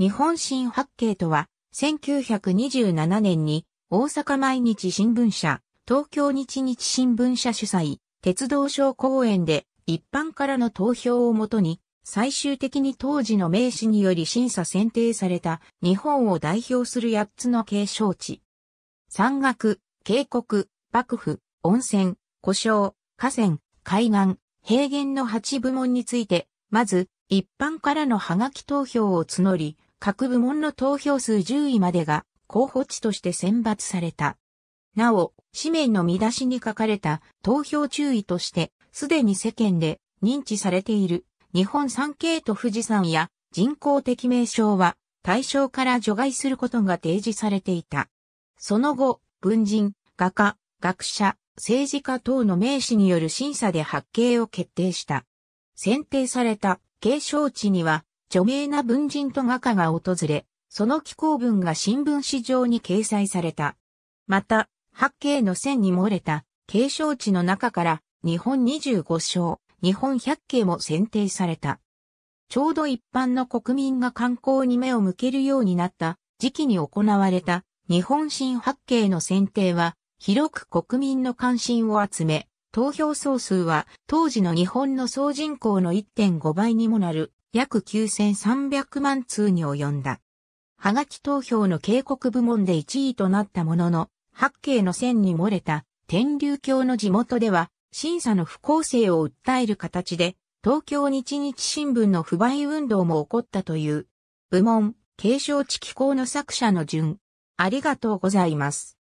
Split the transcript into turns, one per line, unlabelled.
日本新八景とは、1927年に大阪毎日新聞社、東京日日新聞社主催、鉄道省公園で一般からの投票をもとに、最終的に当時の名士により審査選定された日本を代表する八つの継承地。山岳、渓谷、幕府、温泉、故障、河川、海岸、平原の八部門について、まず、一般からのハガキ投票を募り、各部門の投票数10位までが候補地として選抜された。なお、紙面の見出しに書かれた投票注意として、すでに世間で認知されている日本三景と富士山や人工的名称は対象から除外することが提示されていた。その後、文人、画家、学者、政治家等の名士による審査で発見を決定した。選定された継承地には著名な文人と画家が訪れ、その寄稿文が新聞紙上に掲載された。また、八景の線に漏れた景勝地の中から日本25章、日本百景も選定された。ちょうど一般の国民が観光に目を向けるようになった時期に行われた日本新八景の選定は広く国民の関心を集め、投票総数は当時の日本の総人口の1.5倍にもなる約9300万通に及んだ。はがき投票の警告部門で1位となったものの、八景の線に漏れた天竜教の地元では、審査の不公正を訴える形で、東京日日新聞の不買運動も起こったという、部門、継承地機構の作者の順、ありがとうございます。